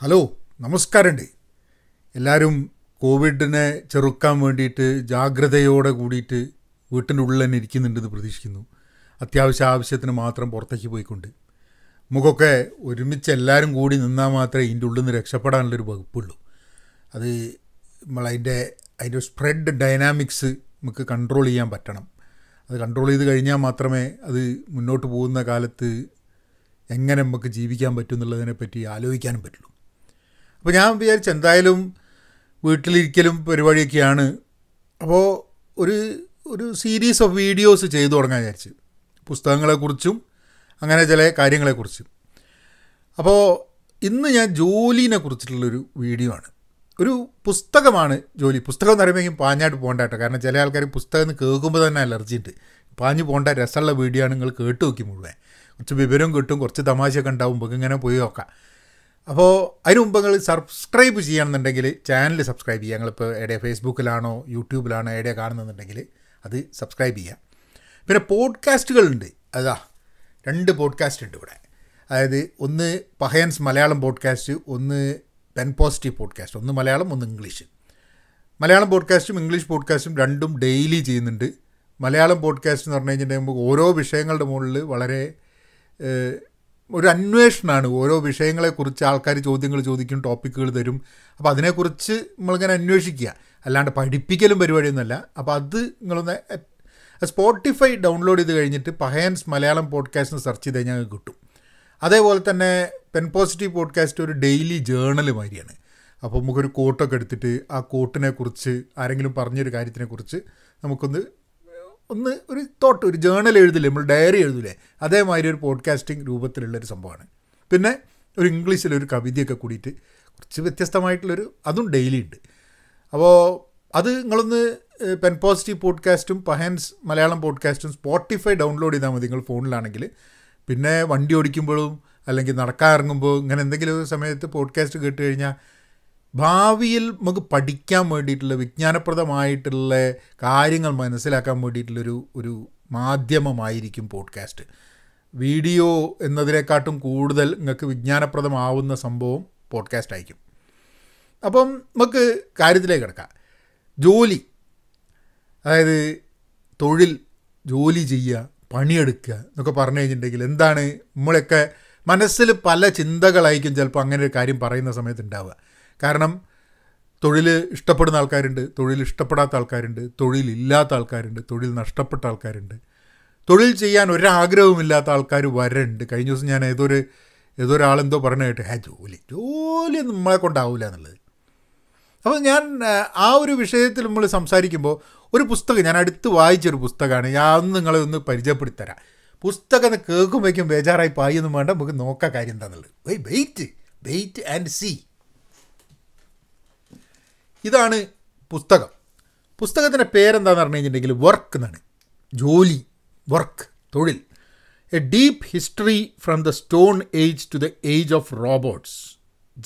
hello നമസ്കാരമുണ്ട് എല്ലാവരും കോവിഡിനെ ചെറുക്കാൻ വേണ്ടിയിട്ട് ജാഗ്രതയോടെ കൂടിയിട്ട് വീട്ടിൻ്റെ ഉള്ളിൽ തന്നെ ഇരിക്കുന്നുണ്ടെന്ന് പ്രതീക്ഷിക്കുന്നു അത്യാവശ്യ ആവശ്യത്തിന് മാത്രം പുറത്തേക്ക് പോയിക്കൊണ്ട് നമുക്കൊക്കെ ഒരുമിച്ച് എല്ലാവരും കൂടി നിന്നാൽ മാത്രമേ ഇതിൻ്റെ ഉള്ളിൽ നിന്ന് രക്ഷപ്പെടാനുള്ളൊരു വകുപ്പുള്ളൂ അത് നമ്മളതിൻ്റെ അതിൻ്റെ സ്പ്രെഡ് ഡൈനാമിക്സ് നമുക്ക് കൺട്രോൾ ചെയ്യാൻ പറ്റണം അത് കൺട്രോൾ ചെയ്ത് കഴിഞ്ഞാൽ മാത്രമേ അത് മുന്നോട്ട് പോകുന്ന കാലത്ത് എങ്ങനെ നമുക്ക് ജീവിക്കാൻ പറ്റും എന്നുള്ളതിനെ പറ്റി ആലോചിക്കാനും പറ്റുള്ളൂ അപ്പോൾ ഞാൻ വിചാരിച്ചു എന്തായാലും വീട്ടിലിരിക്കലും പരിപാടിയൊക്കെയാണ് അപ്പോൾ ഒരു ഒരു സീരീസ് ഓഫ് വീഡിയോസ് ചെയ്തു തുടങ്ങാൻ വിചാരിച്ചു പുസ്തകങ്ങളെക്കുറിച്ചും അങ്ങനെ ചില കാര്യങ്ങളെക്കുറിച്ചും അപ്പോൾ ഇന്ന് ഞാൻ ജോലിനെ കുറിച്ചിട്ടുള്ളൊരു വീഡിയോ ആണ് ഒരു പുസ്തകമാണ് ജോലി പുസ്തകം എന്ന് പറയുമ്പോഴേക്കും പാഞ്ഞായിട്ട് പോകണ്ട കാരണം ചില ആൾക്കാർ പുസ്തകം എന്ന് കേൾക്കുമ്പോൾ തന്നെ അലർജി ഉണ്ട് പാഞ്ഞു പോകേണ്ട രസമുള്ള വീഡിയോ ആണ് നിങ്ങൾ കേട്ട് നോക്കി മുഴുവൻ കുറച്ച് വിവരം കിട്ടും കുറച്ച് തമാശയൊക്കെ ഉണ്ടാവും ഇങ്ങനെ പോയി നോക്കാം അപ്പോൾ അതിന് മുമ്പ് നിങ്ങൾ സബ്സ്ക്രൈബ് ചെയ്യണമെന്നുണ്ടെങ്കിൽ ചാനൽ സബ്സ്ക്രൈബ് ചെയ്യുക നിങ്ങളിപ്പോൾ എവിടെ ഫേസ്ബുക്കിലാണോ യൂട്യൂബിലാണോ എവിടെ കാണുന്നുണ്ടെങ്കിൽ അത് സബ്സ്ക്രൈബ് ചെയ്യുക പിന്നെ പോഡ്കാസ്റ്റുകളുണ്ട് അതാ രണ്ട് പോഡ്കാസ്റ്റ് ഉണ്ട് ഇവിടെ അതായത് ഒന്ന് പഹയൻസ് മലയാളം പോഡ്കാസ്റ്റ് ഒന്ന് പെൻ പോസിറ്റീവ് പോഡ്കാസ്റ്റ് ഒന്ന് മലയാളം ഒന്ന് ഇംഗ്ലീഷ് മലയാളം പോഡ്കാസ്റ്റും ഇംഗ്ലീഷ് പോഡ്കാസ്റ്റും രണ്ടും ഡെയിലി ചെയ്യുന്നുണ്ട് മലയാളം പോഡ്കാസ്റ്റ് എന്ന് പറഞ്ഞു കഴിഞ്ഞിട്ടുണ്ടെങ്കിൽ നമുക്ക് ഓരോ വിഷയങ്ങളുടെ മുകളിൽ വളരെ ഒരു അന്വേഷണമാണ് ഓരോ വിഷയങ്ങളെക്കുറിച്ച് ആൾക്കാർ ചോദ്യങ്ങൾ ചോദിക്കും ടോപ്പിക്കുകൾ തരും അപ്പോൾ അതിനെക്കുറിച്ച് നമ്മളിങ്ങനെ അന്വേഷിക്കുക അല്ലാണ്ട് പഠിപ്പിക്കലും പരിപാടിയൊന്നുമല്ല അപ്പോൾ അത് നിങ്ങളൊന്ന് സ്പോട്ടിഫൈ ഡൗൺലോഡ് ചെയ്ത് കഴിഞ്ഞിട്ട് പഹയൻസ് മലയാളം പോഡ്കാസ്റ്റ് സെർച്ച് ചെയ്ത് കഴിഞ്ഞാൽ കിട്ടും അതേപോലെ തന്നെ പെൻ പോസിറ്റീവ് പോഡ്കാസ്റ്റ് ഒരു ഡെയിലി ജേണൽ മാതിരിയാണ് അപ്പോൾ നമുക്കൊരു കോട്ടൊക്കെ എടുത്തിട്ട് ആ കോട്ടിനെക്കുറിച്ച് ആരെങ്കിലും പറഞ്ഞൊരു കാര്യത്തിനെക്കുറിച്ച് നമുക്കൊന്ന് ഒന്ന് ഒരു തോട്ട് ഒരു ജേണൽ എഴുതില്ലേ നമ്മൾ ഡയറി എഴുതില്ലേ അതേമാതിരി ഒരു പോഡ്കാസ്റ്റിംഗ് രൂപത്തിലുള്ളൊരു സംഭവമാണ് പിന്നെ ഒരു ഇംഗ്ലീഷിലൊരു കവിതയൊക്കെ കൂടിയിട്ട് കുറച്ച് വ്യത്യസ്തമായിട്ടുള്ളൊരു അതും ഡെയിലി ഉണ്ട് അപ്പോൾ അത് നിങ്ങളൊന്ന് പെൻ പോസിറ്റീവ് പോഡ്കാസ്റ്റും പഹൻസ് മലയാളം പോഡ്കാസ്റ്റും സ്പോട്ടിഫൈ ഡൗൺലോഡ് ചെയ്താൽ മതി നിങ്ങൾ ഫോണിലാണെങ്കിൽ പിന്നെ വണ്ടി ഓടിക്കുമ്പോഴും അല്ലെങ്കിൽ നടക്കാൻ ഇറങ്ങുമ്പോൾ ഇങ്ങനെ എന്തെങ്കിലും ഒരു സമയത്ത് പോഡ്കാസ്റ്റ് കേട്ട് കഴിഞ്ഞാൽ ഭാവിയിൽ നമുക്ക് പഠിക്കാൻ വേണ്ടിയിട്ടുള്ള വിജ്ഞാനപ്രദമായിട്ടുള്ള കാര്യങ്ങൾ മനസ്സിലാക്കാൻ വേണ്ടിയിട്ടുള്ളൊരു ഒരു മാധ്യമമായിരിക്കും പോഡ്കാസ്റ്റ് വീഡിയോ എന്നതിനെക്കാട്ടും കൂടുതൽ നിങ്ങൾക്ക് വിജ്ഞാനപ്രദമാവുന്ന സംഭവം പോഡ്കാസ്റ്റ് ആയിരിക്കും അപ്പം നമുക്ക് കാര്യത്തിലേക്ക് കിടക്കാം ജോലി അതായത് തൊഴിൽ ജോലി ചെയ്യുക പണിയെടുക്കുക എന്നൊക്കെ പറഞ്ഞു കഴിഞ്ഞിട്ടുണ്ടെങ്കിൽ എന്താണ് നമ്മളൊക്കെ മനസ്സിൽ പല ചിന്തകളായിരിക്കും ചിലപ്പോൾ അങ്ങനെ ഒരു കാര്യം പറയുന്ന സമയത്ത് ഉണ്ടാവുക കാരണം തൊഴിൽ ഇഷ്ടപ്പെടുന്ന ആൾക്കാരുണ്ട് തൊഴിൽ ഇഷ്ടപ്പെടാത്ത ആൾക്കാരുണ്ട് തൊഴിലില്ലാത്ത ആൾക്കാരുണ്ട് തൊഴിൽ നഷ്ടപ്പെട്ട ആൾക്കാരുണ്ട് തൊഴിൽ ചെയ്യാൻ ഒരാഗ്രഹവുമില്ലാത്ത ആൾക്കാർ വരണ്ട് കഴിഞ്ഞ ദിവസം ഞാൻ ഏതൊരു ഏതോ ഒരാളെന്തോ പറഞ്ഞു കേട്ടെ ഹേ ജോലി ജോലി നമ്മളെ കൊണ്ടാവില്ല എന്നുള്ളത് അപ്പോൾ ഞാൻ ആ ഒരു വിഷയത്തിൽ നമ്മൾ സംസാരിക്കുമ്പോൾ ഒരു പുസ്തകം ഞാൻ അടുത്ത് വായിച്ചൊരു പുസ്തകമാണ് ഞാൻ നിങ്ങളെ ഒന്ന് പരിചയപ്പെടുത്തരാം പുസ്തകം കേൾക്കുമ്പോഴേക്കും ബേജാറായി ഒന്നും വേണ്ട നമുക്ക് നോക്കാം കാര്യം എന്താണെന്നുള്ളത് വെയിറ്റ് വെയിറ്റ് ആൻഡ് സീ ഇതാണ് പുസ്തകം പുസ്തകത്തിൻ്റെ പേരെന്താന്ന് പറഞ്ഞു കഴിഞ്ഞിട്ടുണ്ടെങ്കിൽ വർക്ക് എന്നാണ് ജോലി വർക്ക് തൊഴിൽ a deep history from the stone age to the age of robots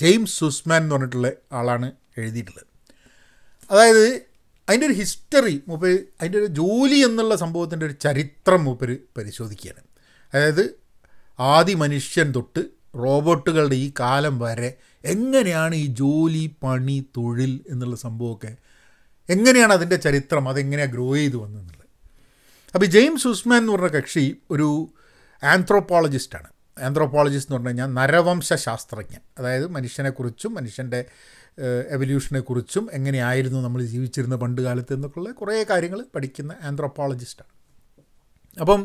James Suzman എന്ന് പറഞ്ഞിട്ടുള്ള ആളാണ് എഴുതിയിട്ടുള്ളത് അതായത് അതിൻ്റെ ഒരു ഹിസ്റ്ററി മൂപ്പർ അതിൻ്റെ ഒരു ജോലി എന്നുള്ള സംഭവത്തിൻ്റെ ഒരു ചരിത്രം മൂപ്പർ പരിശോധിക്കുകയാണ് അതായത് ആദി മനുഷ്യൻ തൊട്ട് റോബോട്ടുകളുടെ ഈ കാലം വരെ എങ്ങനെയാണ് ഈ ജോലി പണി തൊഴിൽ എന്നുള്ള സംഭവമൊക്കെ എങ്ങനെയാണ് അതിൻ്റെ ചരിത്രം അതെങ്ങനെയാണ് ഗ്രോ ചെയ്ത് വന്നതെന്നുള്ളത് അപ്പോൾ ജെയിംസ് ഉസ്മാൻ എന്ന് പറഞ്ഞ കക്ഷി ഒരു ആന്ത്രോപ്പോളജിസ്റ്റാണ് ആന്ത്രോപ്പോളജിസ്റ്റ് എന്ന് പറഞ്ഞു കഴിഞ്ഞാൽ നരവംശ ശാസ്ത്രജ്ഞൻ അതായത് മനുഷ്യനെക്കുറിച്ചും മനുഷ്യൻ്റെ എവല്യൂഷനെക്കുറിച്ചും എങ്ങനെയായിരുന്നു നമ്മൾ ജീവിച്ചിരുന്ന പണ്ട് കാലത്ത് എന്നൊക്കെയുള്ള കുറേ കാര്യങ്ങൾ പഠിക്കുന്ന ആന്ത്രോപ്പോളജിസ്റ്റാണ് അപ്പം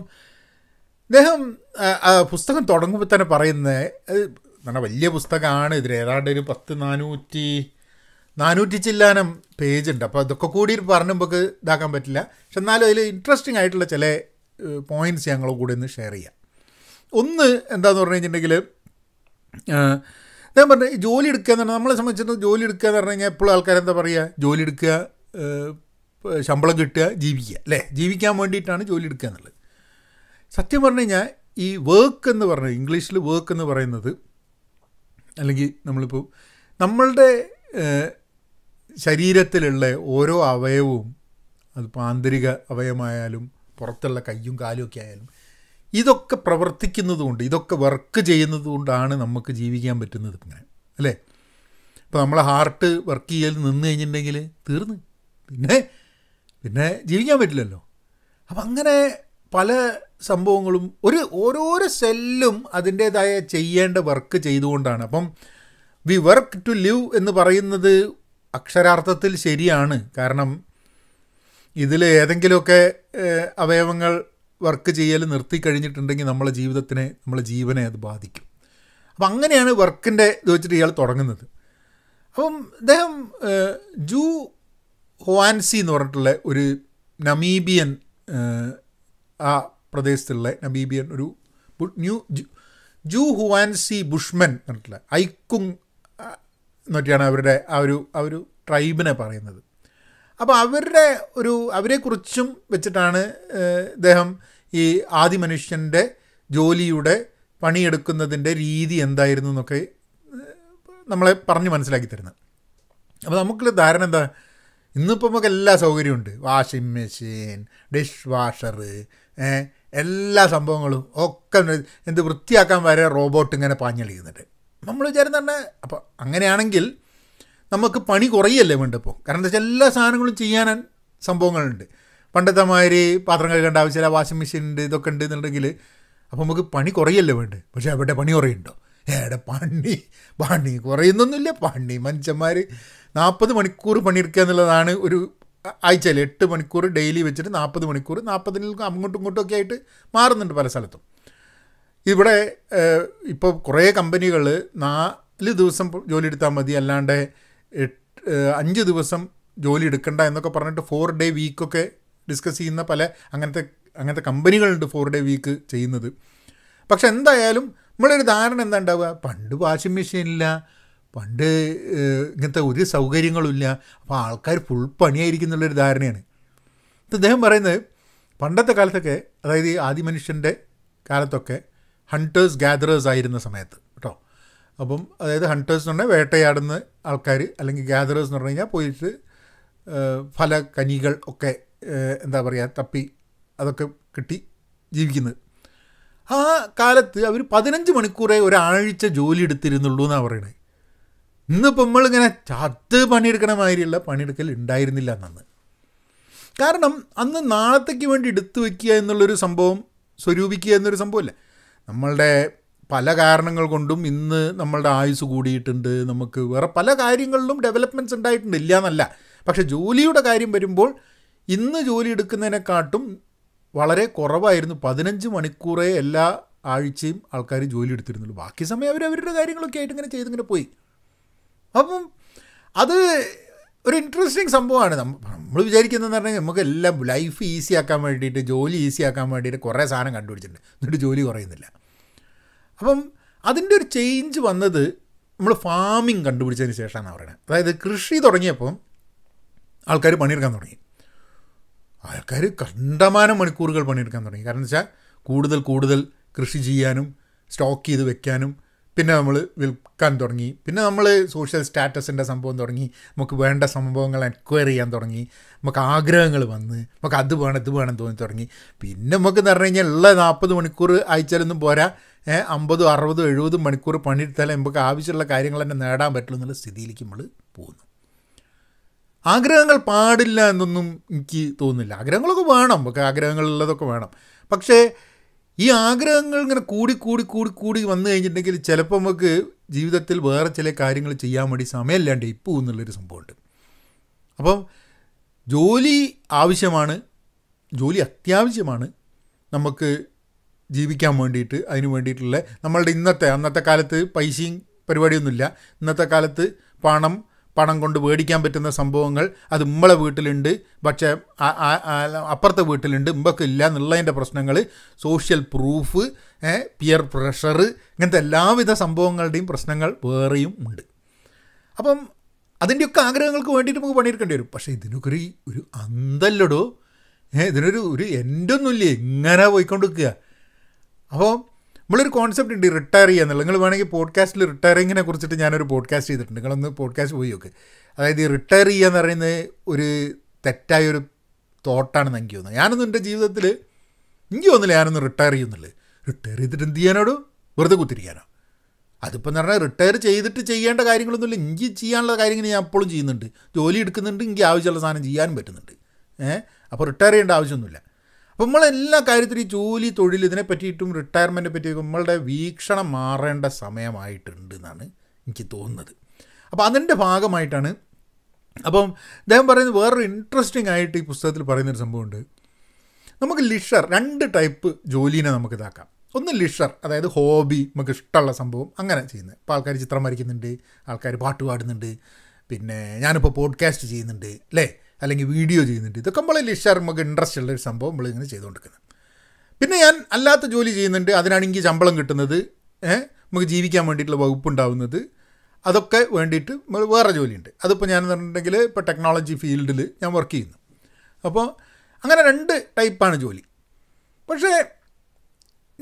അദ്ദേഹം പുസ്തകം തുടങ്ങുമ്പോൾ തന്നെ പറയുന്നത് നല്ല വലിയ പുസ്തകമാണ് ഇതിൽ ഏതാണ്ട് ഒരു പത്ത് നാനൂറ്റി നാനൂറ്റി ചില്ലാനം പേജ് ഉണ്ട് അപ്പോൾ അതൊക്കെ കൂടി പറഞ്ഞുമ്പോൾക്ക് ഇതാക്കാൻ പറ്റില്ല പക്ഷെ എന്നാലും അതിൽ ഇൻട്രസ്റ്റിംഗ് ആയിട്ടുള്ള ചില പോയിൻറ്റ്സ് ഞങ്ങൾ കൂടെ ഒന്ന് ഷെയർ ചെയ്യാം ഒന്ന് എന്താന്ന് പറഞ്ഞു കഴിഞ്ഞിട്ടുണ്ടെങ്കിൽ ഞാൻ പറഞ്ഞു ജോലി എടുക്കുക എന്ന് പറഞ്ഞാൽ നമ്മളെ സംബന്ധിച്ചിടത്തോളം ജോലി എടുക്കുക എന്ന് പറഞ്ഞു കഴിഞ്ഞാൽ എപ്പോഴും എന്താ പറയുക ജോലി എടുക്കുക ശമ്പളം കിട്ടുക ജീവിക്കുക അല്ലേ ജീവിക്കാൻ വേണ്ടിയിട്ടാണ് ജോലി എടുക്കുക എന്നുള്ളത് സത്യം പറഞ്ഞു കഴിഞ്ഞാൽ ഈ വർക്ക് എന്ന് പറയുന്നത് ഇംഗ്ലീഷിൽ വർക്ക് എന്ന് പറയുന്നത് അല്ലെങ്കിൽ നമ്മളിപ്പോൾ നമ്മളുടെ ശരീരത്തിലുള്ള ഓരോ അവയവവും അതിപ്പോൾ ആന്തരിക അവയവമായാലും പുറത്തുള്ള കയ്യും കാലും ഒക്കെ ആയാലും ഇതൊക്കെ പ്രവർത്തിക്കുന്നതുകൊണ്ട് ഇതൊക്കെ വർക്ക് ചെയ്യുന്നത് കൊണ്ടാണ് നമുക്ക് ജീവിക്കാൻ പറ്റുന്നത് ഇങ്ങനെ അല്ലേ ഇപ്പോൾ നമ്മളെ ഹാർട്ട് വർക്ക് ചെയ്യൽ നിന്ന് കഴിഞ്ഞിട്ടുണ്ടെങ്കിൽ തീർന്ന് പിന്നെ പിന്നെ ജീവിക്കാൻ പറ്റില്ലല്ലോ അപ്പം അങ്ങനെ പല സംഭവങ്ങളും ഒരു ഓരോരോ സെല്ലും അതിൻ്റേതായ ചെയ്യേണ്ട വർക്ക് ചെയ്തുകൊണ്ടാണ് അപ്പം വി വർക്ക് ടു ലിവ് എന്ന് പറയുന്നത് അക്ഷരാർത്ഥത്തിൽ ശരിയാണ് കാരണം ഇതിൽ ഏതെങ്കിലുമൊക്കെ അവയവങ്ങൾ വർക്ക് ചെയ്യൽ നിർത്തി കഴിഞ്ഞിട്ടുണ്ടെങ്കിൽ നമ്മളെ ജീവിതത്തിനെ നമ്മളെ ജീവനെ അത് ബാധിക്കും അപ്പം അങ്ങനെയാണ് വർക്കിൻ്റെ ഇത് വെച്ചിട്ട് ഇയാൾ തുടങ്ങുന്നത് അപ്പം അദ്ദേഹം ജൂ ഹോവാൻസി എന്ന് പറഞ്ഞിട്ടുള്ള ഒരു നമീബിയൻ ആ പ്രദേശത്തുള്ള നബീബിയൻ ഒരു ന്യൂ ജു ഹുവാൻസി ബുഷ്മൻ എന്നിട്ടുള്ള ഐക്കുങ് എന്നൊക്കെയാണ് അവരുടെ ആ ഒരു ആ ഒരു ട്രൈബിനെ പറയുന്നത് അപ്പോൾ അവരുടെ ഒരു അവരെക്കുറിച്ചും വെച്ചിട്ടാണ് ഇദ്ദേഹം ഈ ആദി മനുഷ്യൻ്റെ ജോലിയുടെ പണിയെടുക്കുന്നതിൻ്റെ രീതി എന്തായിരുന്നു എന്നൊക്കെ നമ്മളെ പറഞ്ഞ് മനസ്സിലാക്കി തരുന്നത് അപ്പോൾ നമുക്കുള്ള ധാരണ എന്താ ഇന്നിപ്പോൾ നമുക്ക് എല്ലാ സൗകര്യമുണ്ട് വാഷിംഗ് മെഷീൻ ഡിഷ് വാഷർ എല്ലാ സംഭവങ്ങളും ഒക്കെ എന്ത് വൃത്തിയാക്കാൻ വരെ റോബോട്ട് ഇങ്ങനെ പാഞ്ഞളിക്കുന്നുണ്ട് നമ്മൾ വിചാരം തന്നെ അപ്പോൾ അങ്ങനെയാണെങ്കിൽ നമുക്ക് പണി കുറയല്ലേ വേണ്ടപ്പോൾ കാരണം എന്താ വെച്ചാൽ എല്ലാ സാധനങ്ങളും ചെയ്യാൻ സംഭവങ്ങളുണ്ട് പണ്ടത്തെ മാതിരി പാത്രം കഴുകേണ്ട ആവശ്യമില്ല വാഷിംഗ് മെഷീൻ ഉണ്ട് ഇതൊക്കെ ഉണ്ട് എന്നുണ്ടെങ്കിൽ അപ്പോൾ നമുക്ക് പണി കുറയല്ലേ വേണ്ടത് പക്ഷേ അവിടെ പണി കുറയുണ്ടോ ഏടെ പണി പണി കുറയുന്നൊന്നുമില്ല പണി മനുഷ്യന്മാർ നാൽപ്പത് മണിക്കൂർ പണിയെടുക്കുക എന്നുള്ളതാണ് ഒരു ആഴ്ചയിൽ എട്ട് മണിക്കൂർ ഡെയിലി വെച്ചിട്ട് നാൽപ്പത് മണിക്കൂർ നാൽപ്പതിന് അങ്ങോട്ടും ഇങ്ങോട്ടും ഒക്കെ ആയിട്ട് മാറുന്നുണ്ട് പല സ്ഥലത്തും ഇവിടെ ഇപ്പോൾ കുറേ കമ്പനികൾ നാല് ദിവസം ജോലി എടുത്താൽ മതി അല്ലാണ്ട് അഞ്ച് ദിവസം ജോലി എടുക്കണ്ട എന്നൊക്കെ പറഞ്ഞിട്ട് ഫോർ ഡേ വീക്കൊക്കെ ഡിസ്കസ് ചെയ്യുന്ന പല അങ്ങനത്തെ അങ്ങനത്തെ കമ്പനികളുണ്ട് ഫോർ ഡേ വീക്ക് ചെയ്യുന്നത് പക്ഷെ എന്തായാലും നമ്മളൊരു ധാരണ എന്താ ഉണ്ടാവുക പണ്ട് വാഷിംഗ് മെഷീനില്ല പണ്ട് ഇങ്ങനത്തെ ഒരു സൗകര്യങ്ങളുമില്ല അപ്പോൾ ആൾക്കാർ ഫുൾ പണിയായിരിക്കും എന്നുള്ളൊരു ധാരണയാണ് ഇത് അദ്ദേഹം പറയുന്നത് പണ്ടത്തെ കാലത്തൊക്കെ അതായത് ഈ മനുഷ്യൻ്റെ കാലത്തൊക്കെ ഹണ്ടേഴ്സ് ഗാദറേഴ്സ് ആയിരുന്ന സമയത്ത് കേട്ടോ അപ്പം അതായത് ഹണ്ടേഴ്സ് എന്ന് പറഞ്ഞാൽ വേട്ടയാടുന്ന ആൾക്കാർ അല്ലെങ്കിൽ ഗാദറേഴ്സ് എന്ന് പറഞ്ഞു കഴിഞ്ഞാൽ പോയിട്ട് ഫല കനികൾ ഒക്കെ എന്താ പറയുക തപ്പി അതൊക്കെ കിട്ടി ജീവിക്കുന്നത് ആ കാലത്ത് അവർ പതിനഞ്ച് മണിക്കൂറേ ഒരാഴ്ച ജോലി എടുത്തിരുന്നുള്ളൂ എന്നാണ് പറയുന്നത് ഇന്നിപ്പോൾ നമ്മളിങ്ങനെ ചത്ത് പണിയെടുക്കണ മാതിരിയുള്ള പണിയെടുക്കൽ ഉണ്ടായിരുന്നില്ല എന്നന്ന് കാരണം അന്ന് നാളത്തേക്ക് വേണ്ടി എടുത്തു വയ്ക്കുക എന്നുള്ളൊരു സംഭവം സ്വരൂപിക്കുക എന്നൊരു സംഭവമല്ല നമ്മളുടെ പല കാരണങ്ങൾ കൊണ്ടും ഇന്ന് നമ്മളുടെ ആയുസ് കൂടിയിട്ടുണ്ട് നമുക്ക് വേറെ പല കാര്യങ്ങളിലും ഡെവലപ്മെൻറ്റ്സ് ഉണ്ടായിട്ടുണ്ട് ഇല്ല എന്നല്ല പക്ഷേ ജോലിയുടെ കാര്യം വരുമ്പോൾ ഇന്ന് ജോലി എടുക്കുന്നതിനെക്കാട്ടും വളരെ കുറവായിരുന്നു പതിനഞ്ച് മണിക്കൂറേ എല്ലാ ആഴ്ചയും ആൾക്കാർ ജോലി എടുത്തിരുന്നുള്ളൂ ബാക്കി സമയം അവർ അവരുടെ കാര്യങ്ങളൊക്കെ ആയിട്ട് ഇങ്ങനെ ചെയ്തിങ്ങനെ പോയി അപ്പം അത് ഒരു ഇൻട്രസ്റ്റിംഗ് സംഭവമാണ് നമ്മൾ വിചാരിക്കുന്നതെന്ന് പറഞ്ഞാൽ നമുക്ക് എല്ലാം ലൈഫ് ഈസി ആക്കാൻ വേണ്ടിയിട്ട് ജോലി ഈസി ആക്കാൻ വേണ്ടിയിട്ട് കുറേ സാധനം കണ്ടുപിടിച്ചിട്ടുണ്ട് എന്നിട്ട് ജോലി കുറയുന്നില്ല അപ്പം അതിൻ്റെ ഒരു ചേഞ്ച് വന്നത് നമ്മൾ ഫാമിംഗ് കണ്ടുപിടിച്ചതിന് ശേഷമാണ് പറയുന്നത് അതായത് കൃഷി തുടങ്ങിയപ്പം ആൾക്കാർ പണിയെടുക്കാൻ തുടങ്ങി ആൾക്കാർ കണ്ടമാനം മണിക്കൂറുകൾ പണിയെടുക്കാൻ തുടങ്ങി കാരണം വെച്ചാൽ കൂടുതൽ കൂടുതൽ കൃഷി ചെയ്യാനും സ്റ്റോക്ക് ചെയ്ത് വെക്കാനും പിന്നെ നമ്മൾ വിൽക്കാൻ തുടങ്ങി പിന്നെ നമ്മൾ സോഷ്യൽ സ്റ്റാറ്റസിൻ്റെ സംഭവം തുടങ്ങി നമുക്ക് വേണ്ട സംഭവങ്ങൾ എൻക്വയർ ചെയ്യാൻ തുടങ്ങി നമുക്ക് ആഗ്രഹങ്ങൾ വന്ന് നമുക്ക് അത് വേണം ഇത് വേണം തോന്നി തുടങ്ങി പിന്നെ നമുക്ക് എന്ന് പറഞ്ഞു കഴിഞ്ഞാൽ ഉള്ള നാൽപ്പത് മണിക്കൂർ അയച്ചാലൊന്നും പോരാ അമ്പതും അറുപതും എഴുപതും മണിക്കൂർ പണിയെടുത്താലേ നമുക്ക് ആവശ്യമുള്ള കാര്യങ്ങൾ തന്നെ നേടാൻ പറ്റുള്ളൂ എന്നുള്ള സ്ഥിതിയിലേക്ക് നമ്മൾ പോകുന്നു ആഗ്രഹങ്ങൾ പാടില്ല എന്നൊന്നും എനിക്ക് തോന്നുന്നില്ല ആഗ്രഹങ്ങളൊക്കെ വേണം നമുക്ക് ആഗ്രഹങ്ങളുള്ളതൊക്കെ വേണം പക്ഷേ ഈ ആഗ്രഹങ്ങൾ ഇങ്ങനെ കൂടി കൂടി കൂടി കൂടി വന്നു കഴിഞ്ഞിട്ടുണ്ടെങ്കിൽ ചിലപ്പോൾ നമുക്ക് ജീവിതത്തിൽ വേറെ ചില കാര്യങ്ങൾ ചെയ്യാൻ വേണ്ടി സമയമില്ലാണ്ട് ഇപ്പോൾ എന്നുള്ളൊരു സംഭവമുണ്ട് അപ്പം ജോലി ആവശ്യമാണ് ജോലി അത്യാവശ്യമാണ് നമുക്ക് ജീവിക്കാൻ വേണ്ടിയിട്ട് അതിന് വേണ്ടിയിട്ടുള്ള നമ്മളുടെ ഇന്നത്തെ അന്നത്തെ കാലത്ത് പൈസയും പരിപാടിയൊന്നുമില്ല ഇന്നത്തെ കാലത്ത് പണം പണം കൊണ്ട് മേടിക്കാൻ പറ്റുന്ന സംഭവങ്ങൾ അത് ഉമ്മളെ വീട്ടിലുണ്ട് പക്ഷേ അപ്പുറത്തെ വീട്ടിലുണ്ട് ഇമ്പക്കില്ല എന്നുള്ളതിൻ്റെ പ്രശ്നങ്ങൾ സോഷ്യൽ പ്രൂഫ് പിയർ പ്രഷർ ഇങ്ങനത്തെ എല്ലാവിധ സംഭവങ്ങളുടെയും പ്രശ്നങ്ങൾ വേറെയും ഉണ്ട് അപ്പം അതിൻ്റെയൊക്കെ ആഗ്രഹങ്ങൾക്ക് വേണ്ടിയിട്ട് നമുക്ക് പണിയെടുക്കേണ്ടി വരും പക്ഷേ ഇതിനൊക്കെ ഒരു ഒരു അന്തല്ലടോ ഇതിനൊരു ഒരു എൻ്റെ ഒന്നുമില്ലേ ഇങ്ങനെ പോയിക്കൊണ്ടിരിക്കുക അപ്പം നമ്മളൊരു കോൺസെപ്റ്റ് ഉണ്ട് റിട്ടയർ ചെയ്യുക എന്നുള്ളത് നിങ്ങൾ വേണമെങ്കിൽ പോഡ്കാസ്റ്റിൽ റിട്ടയറിങ്ങിനെ കുറിച്ചിട്ട് ഞാനൊരു പോഡ്കാസ്റ്റ് ചെയ്തിട്ടുണ്ട് നിങ്ങളൊന്ന് പോഡ്കാസ്റ്റ് പോയി നോക്ക് അതായത് ഈ റിട്ടയർ ചെയ്യുക എന്ന് പറയുന്നത് ഒരു തെറ്റായൊരു തോട്ടാണെന്ന് എനിക്ക് തോന്നുന്നത് ഞാനൊന്നും എൻ്റെ ജീവിതത്തിൽ എനിക്ക് തോന്നില്ല ഞാനൊന്ന് റിട്ടയർ ചെയ്യുന്നുള്ളത് റിട്ടയർ ചെയ്തിട്ട് എന്ത് ചെയ്യാനോടോ വെറുതെ കുത്തിരിക്കാനോ അതിപ്പോൾ എന്ന് പറഞ്ഞാൽ റിട്ടയർ ചെയ്തിട്ട് ചെയ്യേണ്ട കാര്യങ്ങളൊന്നുമില്ല എനിക്ക് ചെയ്യാനുള്ള കാര്യങ്ങൾ ഞാൻ എപ്പോഴും ചെയ്യുന്നുണ്ട് ജോലി എടുക്കുന്നുണ്ട് എനിക്ക് ആവശ്യമുള്ള സാധനം ചെയ്യാനും പറ്റുന്നുണ്ട് ഏഹ് അപ്പോൾ റിട്ടയർ ചെയ്യേണ്ട ആവശ്യമൊന്നുമില്ല അപ്പോൾ നമ്മളെല്ലാ കാര്യത്തിലും ഈ ജോലി തൊഴിൽ ഇതിനെ പറ്റിയിട്ടും റിട്ടയർമെൻറ്റിനെ പറ്റിയിട്ടും നമ്മളുടെ വീക്ഷണം മാറേണ്ട സമയമായിട്ടുണ്ട് എന്നാണ് എനിക്ക് തോന്നുന്നത് അപ്പോൾ അതിൻ്റെ ഭാഗമായിട്ടാണ് അപ്പം അദ്ദേഹം പറയുന്നത് വേറൊരു ഇൻട്രസ്റ്റിംഗ് ആയിട്ട് ഈ പുസ്തകത്തിൽ പറയുന്നൊരു സംഭവമുണ്ട് നമുക്ക് ലിഷർ രണ്ട് ടൈപ്പ് ജോലീനെ നമുക്ക് ഇതാക്കാം ഒന്ന് ലിഷർ അതായത് ഹോബി നമുക്ക് ഇഷ്ടമുള്ള സംഭവം അങ്ങനെ ചെയ്യുന്നത് ഇപ്പോൾ ആൾക്കാർ ചിത്രം വരയ്ക്കുന്നുണ്ട് ആൾക്കാർ പാട്ട് പാടുന്നുണ്ട് പിന്നെ ഞാനിപ്പോൾ പോഡ്കാസ്റ്റ് ചെയ്യുന്നുണ്ട് അല്ലേ അല്ലെങ്കിൽ വീഡിയോ ചെയ്യുന്നുണ്ട് ഇതൊക്കെ നമ്മൾ ലിഷാർ നമുക്ക് ഇൻട്രസ്റ്റ് ഉള്ള ഒരു സംഭവം നമ്മളിങ്ങനെ ചെയ്തുകൊണ്ടിരിക്കുന്നത് പിന്നെ ഞാൻ അല്ലാത്ത ജോലി ചെയ്യുന്നുണ്ട് അതിനാണെങ്കിൽ ശമ്പളം കിട്ടുന്നത് നമുക്ക് ജീവിക്കാൻ വേണ്ടിയിട്ടുള്ള വകുപ്പുണ്ടാവുന്നത് അതൊക്കെ വേണ്ടിയിട്ട് നമ്മൾ വേറെ ജോലിയുണ്ട് അതിപ്പോൾ ഞാൻ പറഞ്ഞിട്ടുണ്ടെങ്കിൽ ഇപ്പോൾ ടെക്നോളജി ഫീൽഡിൽ ഞാൻ വർക്ക് ചെയ്യുന്നു അപ്പോൾ അങ്ങനെ രണ്ട് ടൈപ്പാണ് ജോലി പക്ഷേ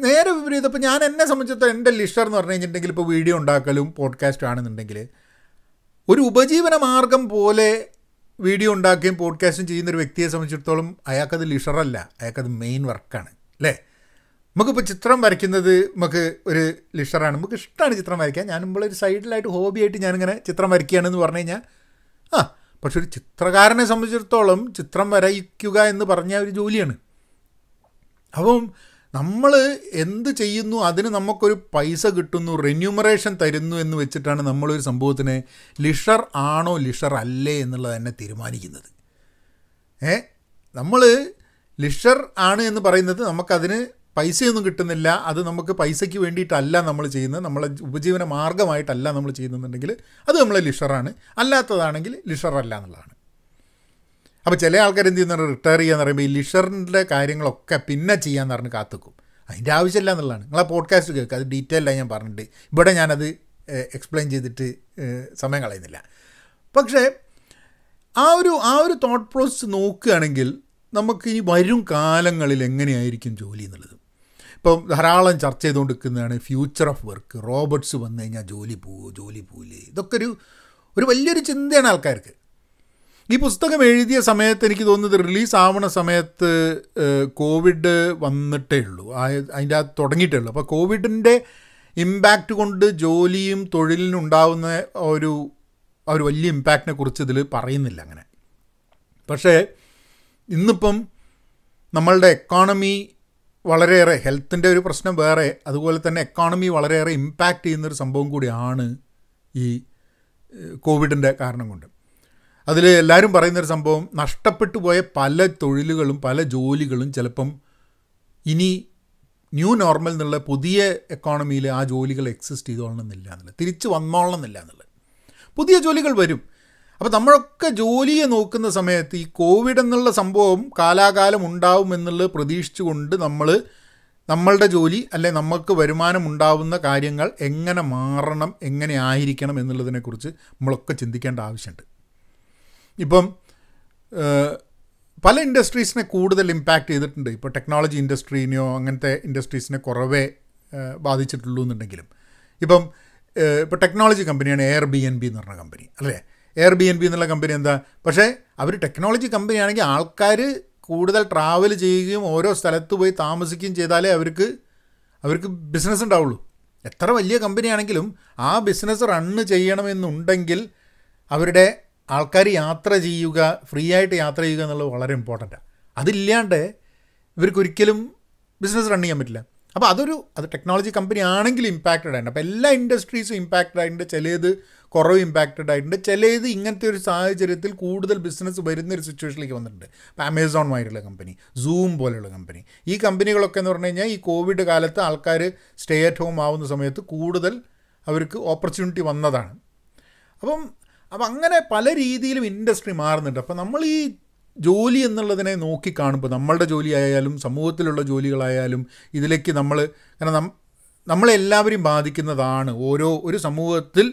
നേരെ വിപരീതം ഇപ്പോൾ ഞാൻ എന്നെ സംബന്ധിച്ചിടത്തോളം എൻ്റെ ലിഷർ എന്ന് പറഞ്ഞു കഴിഞ്ഞിട്ടുണ്ടെങ്കിൽ ഇപ്പോൾ വീഡിയോ ഉണ്ടാക്കലും പോഡ്കാസ്റ്റും ആണെന്നുണ്ടെങ്കിൽ ഒരു ഉപജീവന മാർഗം പോലെ വീഡിയോ ഉണ്ടാക്കുകയും പോഡ്കാസ്റ്റും ചെയ്യുന്ന ഒരു വ്യക്തിയെ സംബന്ധിച്ചിടത്തോളം അയാൾക്കത് ലിഷറല്ല അയാൾക്കത് മെയിൻ വർക്കാണ് അല്ലേ നമുക്കിപ്പോൾ ചിത്രം വരയ്ക്കുന്നത് നമുക്ക് ഒരു ലിഷറാണ് നമുക്ക് ഇഷ്ടമാണ് ചിത്രം വരയ്ക്കാൻ ഞാൻ ഒരു സൈഡിലായിട്ട് ഹോബിയായിട്ട് ഞാനിങ്ങനെ ചിത്രം വരയ്ക്കുകയാണെന്ന് പറഞ്ഞു കഴിഞ്ഞാൽ ആ പക്ഷെ ഒരു ചിത്രകാരനെ സംബന്ധിച്ചിടത്തോളം ചിത്രം വരയ്ക്കുക എന്ന് പറഞ്ഞ ഒരു ജോലിയാണ് അപ്പം നമ്മൾ എന്ത് ചെയ്യുന്നു അതിന് നമുക്കൊരു പൈസ കിട്ടുന്നു റെന്യൂമറേഷൻ തരുന്നു എന്ന് വെച്ചിട്ടാണ് നമ്മളൊരു സംഭവത്തിന് ലിഷർ ആണോ ലിഷർ അല്ലേ എന്നുള്ളത് തന്നെ തീരുമാനിക്കുന്നത് ഏ നമ്മൾ ലിഷർ ആണ് എന്ന് പറയുന്നത് നമുക്കതിന് പൈസയൊന്നും കിട്ടുന്നില്ല അത് നമുക്ക് പൈസയ്ക്ക് വേണ്ടിയിട്ടല്ല നമ്മൾ ചെയ്യുന്നത് നമ്മളെ ഉപജീവന മാർഗമായിട്ടല്ല നമ്മൾ ചെയ്യുന്നുണ്ടെങ്കിൽ അത് നമ്മളെ ലിഷറാണ് അല്ലാത്തതാണെങ്കിൽ ലിഷറല്ല എന്നുള്ളതാണ് അപ്പോൾ ചില ആൾക്കാർ എന്ത് ചെയ്യുന്ന റിട്ടയർ ചെയ്യാന്ന് പറയുമ്പോൾ ഈ ലിഷറിൻ്റെ കാര്യങ്ങളൊക്കെ പിന്നെ ചെയ്യാന്ന് പറഞ്ഞ് കാത്തുക്കും അതിൻ്റെ ആവശ്യമില്ല എന്നുള്ളതാണ് നിങ്ങൾ ആ പോഡ്കാസ്റ്റ് കേൾക്കുക അത് ഡീറ്റെയിൽ ആയി ഞാൻ പറഞ്ഞിട്ട് ഇവിടെ ഞാനത് എക്സ്പ്ലെയിൻ ചെയ്തിട്ട് സമയം കളയുന്നില്ല പക്ഷേ ആ ഒരു ആ ഒരു തോട്ട് പ്രോസസ്സ് നോക്കുകയാണെങ്കിൽ നമുക്ക് ഈ വരും കാലങ്ങളിൽ എങ്ങനെയായിരിക്കും ജോലി എന്നുള്ളത് ഇപ്പം ധാരാളം ചർച്ച ചെയ്തുകൊണ്ടിരിക്കുന്നതാണ് ഫ്യൂച്ചർ ഓഫ് വർക്ക് റോബോട്ട്സ് വന്നു കഴിഞ്ഞാൽ ജോലി പോവുമോ ജോലി പോവില്ലേ ഇതൊക്കെ ഒരു ഒരു വലിയൊരു ചിന്തയാണ് ആൾക്കാർക്ക് ഈ പുസ്തകം എഴുതിയ സമയത്ത് എനിക്ക് തോന്നുന്നത് റിലീസ് ആവണ സമയത്ത് കോവിഡ് വന്നിട്ടേ ഉള്ളൂ അതിൻ്റെ അകത്ത് തുടങ്ങിയിട്ടേ ഉള്ളൂ അപ്പോൾ കോവിഡിൻ്റെ ഇമ്പാക്റ്റ് കൊണ്ട് ജോലിയും തൊഴിലിനും ഉണ്ടാവുന്ന ഒരു ഒരു വലിയ ഇമ്പാക്റ്റിനെ കുറിച്ച് ഇതിൽ പറയുന്നില്ല അങ്ങനെ പക്ഷേ ഇന്നിപ്പം നമ്മളുടെ എക്കോണമി വളരെയേറെ ഹെൽത്തിൻ്റെ ഒരു പ്രശ്നം വേറെ അതുപോലെ തന്നെ എക്കോണമി വളരെയേറെ ഇമ്പാക്റ്റ് ചെയ്യുന്നൊരു സംഭവം കൂടിയാണ് ഈ കോവിഡിൻ്റെ കാരണം കൊണ്ട് അതിൽ എല്ലാവരും പറയുന്നൊരു സംഭവം നഷ്ടപ്പെട്ടു പോയ പല തൊഴിലുകളും പല ജോലികളും ചിലപ്പം ഇനി ന്യൂ നോർമൽ എന്നുള്ള പുതിയ എക്കോണമിയിൽ ആ ജോലികൾ എക്സിസ്റ്റ് എന്നില്ല എന്നുള്ളത് തിരിച്ച് എന്നില്ല എന്നുള്ളത് പുതിയ ജോലികൾ വരും അപ്പോൾ നമ്മളൊക്കെ ജോലിയെ നോക്കുന്ന സമയത്ത് ഈ കോവിഡ് എന്നുള്ള സംഭവം കാലാകാലം ഉണ്ടാവും എന്നുള്ളത് പ്രതീക്ഷിച്ചുകൊണ്ട് നമ്മൾ നമ്മളുടെ ജോലി അല്ലെ നമുക്ക് വരുമാനം ഉണ്ടാവുന്ന കാര്യങ്ങൾ എങ്ങനെ മാറണം എങ്ങനെ ആയിരിക്കണം എന്നുള്ളതിനെക്കുറിച്ച് നമ്മളൊക്കെ ചിന്തിക്കേണ്ട ആവശ്യമുണ്ട് ഇപ്പം പല ഇൻഡസ്ട്രീസിനെ കൂടുതൽ ഇമ്പാക്റ്റ് ചെയ്തിട്ടുണ്ട് ഇപ്പോൾ ടെക്നോളജി ഇൻഡസ്ട്രീനെയോ അങ്ങനത്തെ ഇൻഡസ്ട്രീസിനെ കുറവേ ബാധിച്ചിട്ടുള്ളൂ എന്നുണ്ടെങ്കിലും ഇപ്പം ഇപ്പോൾ ടെക്നോളജി കമ്പനിയാണ് എയർ ബി എൻ ബി എന്ന് പറഞ്ഞ കമ്പനി അല്ലേ എയർ ബി എൻ ബി എന്നുള്ള കമ്പനി എന്താ പക്ഷേ അവർ ടെക്നോളജി കമ്പനിയാണെങ്കിൽ ആൾക്കാർ കൂടുതൽ ട്രാവൽ ചെയ്യുകയും ഓരോ സ്ഥലത്ത് പോയി താമസിക്കുകയും ചെയ്താലേ അവർക്ക് അവർക്ക് ബിസിനസ് ഉണ്ടാവുള്ളൂ എത്ര വലിയ കമ്പനിയാണെങ്കിലും ആ ബിസിനസ് റണ്ണ് ചെയ്യണമെന്നുണ്ടെങ്കിൽ അവരുടെ ആൾക്കാർ യാത്ര ചെയ്യുക ഫ്രീ ആയിട്ട് യാത്ര ചെയ്യുക എന്നുള്ളത് വളരെ ഇമ്പോർട്ടൻറ്റാണ് അതില്ലാണ്ട് ഇവർക്കൊരിക്കലും ബിസിനസ് റൺ ചെയ്യാൻ പറ്റില്ല അപ്പോൾ അതൊരു അത് ടെക്നോളജി കമ്പനി ആണെങ്കിലും ഇമ്പാക്റ്റഡ് ആയിട്ടുണ്ട് അപ്പോൾ എല്ലാ ഇൻഡസ്ട്രീസും ഇമ്പാക്റ്റഡ് ആയിട്ടുണ്ട് ചിലത് കുറവ് ഇമ്പാക്റ്റഡ് ആയിട്ടുണ്ട് ചിലത് ഇങ്ങനത്തെ ഒരു സാഹചര്യത്തിൽ കൂടുതൽ ബിസിനസ് വരുന്നൊരു സിറ്റുവേഷനിലേക്ക് വന്നിട്ടുണ്ട് ഇപ്പോൾ ആമസോൺ മാതിരിയുള്ള കമ്പനി സൂം പോലെയുള്ള കമ്പനി ഈ കമ്പനികളൊക്കെ എന്ന് പറഞ്ഞു കഴിഞ്ഞാൽ ഈ കോവിഡ് കാലത്ത് ആൾക്കാർ സ്റ്റേ അറ്റ് ഹോം ആവുന്ന സമയത്ത് കൂടുതൽ അവർക്ക് ഓപ്പർച്യൂണിറ്റി വന്നതാണ് അപ്പം അപ്പം അങ്ങനെ പല രീതിയിലും ഇൻഡസ്ട്രി മാറുന്നുണ്ട് അപ്പം നമ്മൾ ഈ ജോലി എന്നുള്ളതിനെ നോക്കി കാണുമ്പോൾ നമ്മളുടെ ജോലി ആയാലും സമൂഹത്തിലുള്ള ജോലികളായാലും ഇതിലേക്ക് നമ്മൾ കാരണം നമ്മളെല്ലാവരും ബാധിക്കുന്നതാണ് ഓരോ ഒരു സമൂഹത്തിൽ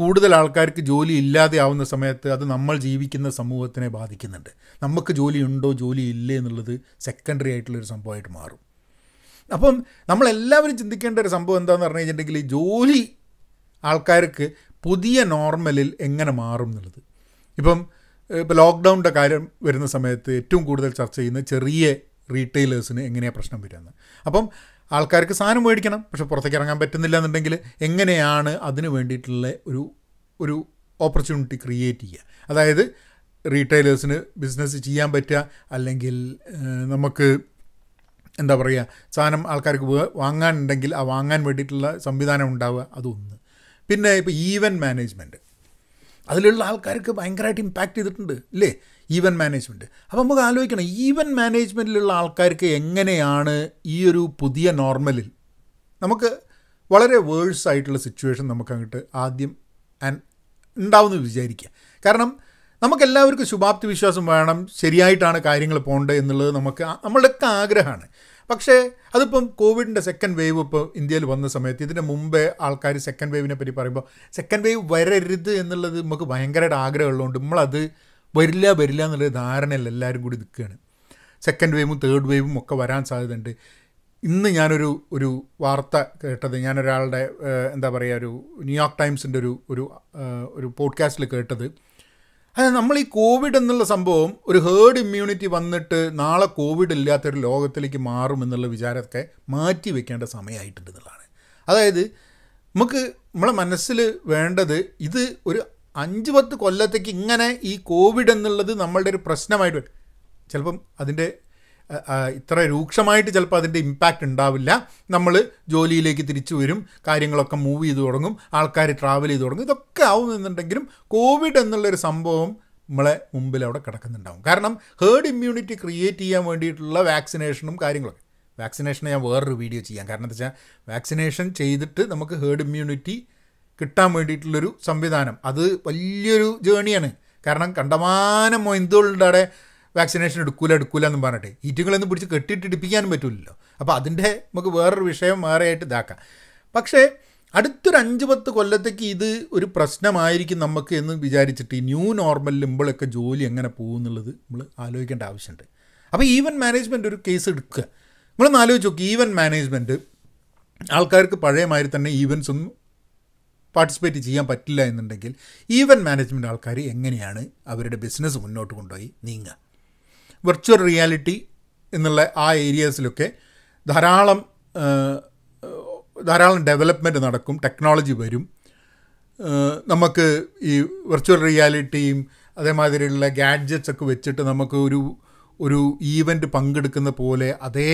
കൂടുതൽ ആൾക്കാർക്ക് ജോലി ഇല്ലാതെ ആവുന്ന സമയത്ത് അത് നമ്മൾ ജീവിക്കുന്ന സമൂഹത്തിനെ ബാധിക്കുന്നുണ്ട് നമുക്ക് ജോലി ഉണ്ടോ ജോലി ഇല്ലേ എന്നുള്ളത് സെക്കൻഡറി ആയിട്ടുള്ളൊരു സംഭവമായിട്ട് മാറും അപ്പം നമ്മളെല്ലാവരും ചിന്തിക്കേണ്ട ഒരു സംഭവം എന്താണെന്ന് പറഞ്ഞു കഴിഞ്ഞിട്ടുണ്ടെങ്കിൽ ജോലി ആൾക്കാർക്ക് പുതിയ നോർമലിൽ എങ്ങനെ മാറും എന്നുള്ളത് ഇപ്പം ഇപ്പോൾ ലോക്ക്ഡൗണിൻ്റെ കാര്യം വരുന്ന സമയത്ത് ഏറ്റവും കൂടുതൽ ചർച്ച ചെയ്യുന്ന ചെറിയ റീറ്റെയിലേഴ്സിന് എങ്ങനെയാണ് പ്രശ്നം വരുന്നത് അപ്പം ആൾക്കാർക്ക് സാധനം മേടിക്കണം പക്ഷെ പുറത്തേക്ക് ഇറങ്ങാൻ പറ്റുന്നില്ല എന്നുണ്ടെങ്കിൽ എങ്ങനെയാണ് അതിന് വേണ്ടിയിട്ടുള്ള ഒരു ഒരു ഓപ്പർച്യൂണിറ്റി ക്രിയേറ്റ് ചെയ്യുക അതായത് റീറ്റെയിലേഴ്സിന് ബിസിനസ് ചെയ്യാൻ പറ്റുക അല്ലെങ്കിൽ നമുക്ക് എന്താ പറയുക സാധനം ആൾക്കാർക്ക് വാങ്ങാനുണ്ടെങ്കിൽ ആ വാങ്ങാൻ വേണ്ടിയിട്ടുള്ള സംവിധാനം ഉണ്ടാവുക അതൊന്ന് പിന്നെ ഇപ്പോൾ ഈവൻ മാനേജ്മെൻറ്റ് അതിലുള്ള ആൾക്കാർക്ക് ഭയങ്കരമായിട്ട് ഇമ്പാക്റ്റ് ചെയ്തിട്ടുണ്ട് ഇല്ലേ ഈവൻ മാനേജ്മെൻറ്റ് അപ്പോൾ നമുക്ക് ആലോചിക്കണം ഈവൻ മാനേജ്മെൻറ്റിലുള്ള ആൾക്കാർക്ക് എങ്ങനെയാണ് ഈ ഒരു പുതിയ നോർമലിൽ നമുക്ക് വളരെ വേഴ്സ് ആയിട്ടുള്ള സിറ്റുവേഷൻ നമുക്ക് അങ്ങോട്ട് ആദ്യം ഉണ്ടാവുമെന്ന് വിചാരിക്കുക കാരണം നമുക്കെല്ലാവർക്കും ശുഭാപ്തി വിശ്വാസം വേണം ശരിയായിട്ടാണ് കാര്യങ്ങൾ പോകേണ്ടത് എന്നുള്ളത് നമുക്ക് നമ്മളുടെയൊക്കെ ആഗ്രഹമാണ് പക്ഷേ അതിപ്പം കോവിഡിൻ്റെ സെക്കൻഡ് വേവ് ഇപ്പോൾ ഇന്ത്യയിൽ വന്ന സമയത്ത് ഇതിന് മുമ്പേ ആൾക്കാർ സെക്കൻഡ് വേവിനെ പറ്റി പറയുമ്പോൾ സെക്കൻഡ് വേവ് വരരുത് എന്നുള്ളത് നമുക്ക് ഭയങ്കരമായിട്ട് ആഗ്രഹമുള്ളതുകൊണ്ട് നമ്മളത് വരില്ല വരില്ല എന്നുള്ളൊരു ധാരണയിൽ എല്ലാവരും കൂടി നിൽക്കുകയാണ് സെക്കൻഡ് വേവും തേർഡ് വേവും ഒക്കെ വരാൻ സാധ്യതയുണ്ട് ഇന്ന് ഞാനൊരു ഒരു വാർത്ത കേട്ടത് ഞാനൊരാളുടെ എന്താ പറയുക ഒരു ന്യൂയോർക്ക് ടൈംസിൻ്റെ ഒരു ഒരു ഒരു പോഡ്കാസ്റ്റിൽ കേട്ടത് അതായത് നമ്മൾ ഈ കോവിഡ് എന്നുള്ള സംഭവം ഒരു ഹേർഡ് ഇമ്മ്യൂണിറ്റി വന്നിട്ട് നാളെ കോവിഡ് ഇല്ലാത്തൊരു ലോകത്തിലേക്ക് മാറും എന്നുള്ള വിചാരമൊക്കെ മാറ്റി വെക്കേണ്ട സമയമായിട്ടുണ്ട് എന്നുള്ളതാണ് അതായത് നമുക്ക് നമ്മളെ മനസ്സിൽ വേണ്ടത് ഇത് ഒരു അഞ്ച് പത്ത് കൊല്ലത്തേക്ക് ഇങ്ങനെ ഈ കോവിഡ് എന്നുള്ളത് നമ്മളുടെ ഒരു പ്രശ്നമായിട്ട് ചിലപ്പം അതിൻ്റെ ഇത്ര രൂക്ഷമായിട്ട് ചിലപ്പോൾ അതിൻ്റെ ഇമ്പാക്റ്റ് ഉണ്ടാവില്ല നമ്മൾ ജോലിയിലേക്ക് തിരിച്ചു വരും കാര്യങ്ങളൊക്കെ മൂവ് ചെയ്ത് തുടങ്ങും ആൾക്കാർ ട്രാവൽ ചെയ്ത് തുടങ്ങും ഇതൊക്കെ ആവുന്നുണ്ടെങ്കിലും കോവിഡ് എന്നുള്ളൊരു സംഭവം നമ്മളെ മുമ്പിൽ അവിടെ കിടക്കുന്നുണ്ടാവും കാരണം ഹേർഡ് ഇമ്മ്യൂണിറ്റി ക്രിയേറ്റ് ചെയ്യാൻ വേണ്ടിയിട്ടുള്ള വാക്സിനേഷനും കാര്യങ്ങളൊക്കെ വാക്സിനേഷൻ ഞാൻ വേറൊരു വീഡിയോ ചെയ്യാം കാരണം എന്താ വെച്ചാൽ വാക്സിനേഷൻ ചെയ്തിട്ട് നമുക്ക് ഹേർഡ് ഇമ്മ്യൂണിറ്റി കിട്ടാൻ വേണ്ടിയിട്ടുള്ളൊരു സംവിധാനം അത് വലിയൊരു ജേണിയാണ് കാരണം കണ്ടമാനം മൊയന്തുകളുടെ അവിടെ വാക്സിനേഷൻ എടുക്കൂല എടുക്കൂല എന്ന് പറഞ്ഞിട്ട് ഹീറ്റുകളൊന്നും പിടിച്ച് ഇടിപ്പിക്കാനും പറ്റില്ലല്ലോ അപ്പോൾ അതിൻ്റെ നമുക്ക് വേറൊരു വിഷയം വേറെയായിട്ട് ഇതാക്കാം പക്ഷേ അടുത്തൊരു അഞ്ച് പത്ത് കൊല്ലത്തേക്ക് ഇത് ഒരു പ്രശ്നമായിരിക്കും നമുക്ക് എന്ന് വിചാരിച്ചിട്ട് ഈ ന്യൂ നോർമലിൽ ഇമ്പോഴൊക്കെ ജോലി എങ്ങനെ പോകും എന്നുള്ളത് നമ്മൾ ആലോചിക്കേണ്ട ആവശ്യമുണ്ട് അപ്പോൾ ഈവൻ മാനേജ്മെൻ്റ് ഒരു കേസ് എടുക്കുക നമ്മളൊന്ന് ആലോചിച്ച് നോക്കി ഈവൻ മാനേജ്മെൻറ്റ് ആൾക്കാർക്ക് പഴയമാതിരി തന്നെ ഈവൻസ് ഒന്നും പാർട്ടിസിപ്പേറ്റ് ചെയ്യാൻ പറ്റില്ല എന്നുണ്ടെങ്കിൽ ഈവൻ മാനേജ്മെൻറ്റ് ആൾക്കാർ എങ്ങനെയാണ് അവരുടെ ബിസിനസ് മുന്നോട്ട് കൊണ്ടുപോയി നീങ്ങുക വെർച്വൽ റിയാലിറ്റി എന്നുള്ള ആ ഏരിയാസിലൊക്കെ ധാരാളം ധാരാളം ഡെവലപ്മെൻറ്റ് നടക്കും ടെക്നോളജി വരും നമുക്ക് ഈ വെർച്വൽ റിയാലിറ്റിയും അതേമാതിരിയുള്ള ഗാഡ്ജറ്റ്സ് ഒക്കെ വെച്ചിട്ട് നമുക്ക് ഒരു ഒരു ഈവൻറ്റ് പങ്കെടുക്കുന്ന പോലെ അതേ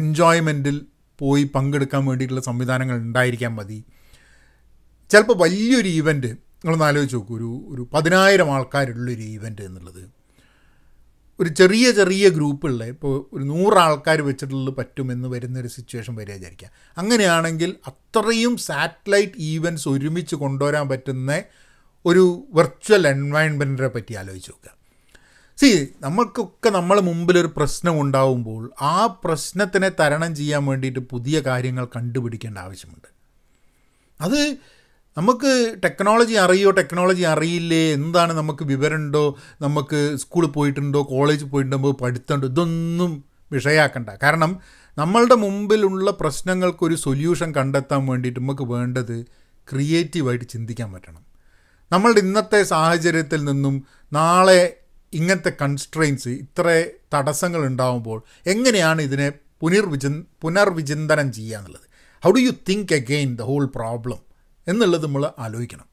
എൻജോയ്മെൻറ്റിൽ പോയി പങ്കെടുക്കാൻ വേണ്ടിയിട്ടുള്ള സംവിധാനങ്ങൾ ഉണ്ടായിരിക്കാൻ മതി ചിലപ്പോൾ വലിയൊരു ഈവൻറ്റ് നിങ്ങളൊന്ന് ആലോചിച്ച് നോക്കൂ ഒരു ഒരു പതിനായിരം ആൾക്കാരുള്ളൊരു ഈവൻറ്റ് എന്നുള്ളത് ഒരു ചെറിയ ചെറിയ ഗ്രൂപ്പുള്ള ഇപ്പോൾ ഒരു നൂറാൾക്കാർ വെച്ചിട്ടുള്ളത് പറ്റുമെന്ന് വരുന്നൊരു സിറ്റുവേഷൻ വരിക വിചാരിക്കുക അങ്ങനെയാണെങ്കിൽ അത്രയും സാറ്റലൈറ്റ് ഈവൻസ് ഒരുമിച്ച് കൊണ്ടുവരാൻ പറ്റുന്ന ഒരു വെർച്വൽ എൻവയൺമെൻറ്റിനെ പറ്റി ആലോചിച്ച് നോക്കുക സി നമ്മൾക്കൊക്കെ നമ്മൾ മുമ്പിൽ ഒരു പ്രശ്നം ഉണ്ടാവുമ്പോൾ ആ പ്രശ്നത്തിനെ തരണം ചെയ്യാൻ വേണ്ടിയിട്ട് പുതിയ കാര്യങ്ങൾ കണ്ടുപിടിക്കേണ്ട ആവശ്യമുണ്ട് അത് നമുക്ക് ടെക്നോളജി അറിയോ ടെക്നോളജി അറിയില്ലേ എന്താണ് നമുക്ക് വിവരമുണ്ടോ നമുക്ക് സ്കൂളിൽ പോയിട്ടുണ്ടോ കോളേജിൽ പോയിട്ടുണ്ടോ പഠിത്തണ്ടോ ഇതൊന്നും വിഷയാക്കണ്ട കാരണം നമ്മളുടെ മുമ്പിലുള്ള പ്രശ്നങ്ങൾക്കൊരു സൊല്യൂഷൻ കണ്ടെത്താൻ വേണ്ടിയിട്ട് നമുക്ക് വേണ്ടത് ക്രിയേറ്റീവായിട്ട് ചിന്തിക്കാൻ പറ്റണം നമ്മളുടെ ഇന്നത്തെ സാഹചര്യത്തിൽ നിന്നും നാളെ ഇങ്ങനത്തെ കൺസ്ട്രെയിൻസ് ഇത്ര തടസ്സങ്ങൾ ഉണ്ടാകുമ്പോൾ എങ്ങനെയാണ് ഇതിനെ പുനർവിചി പുനർവിചിന്തനം ചെയ്യുക എന്നുള്ളത് how do you think again the whole problem എന്നുള്ളത് നമ്മൾ ആലോചിക്കണം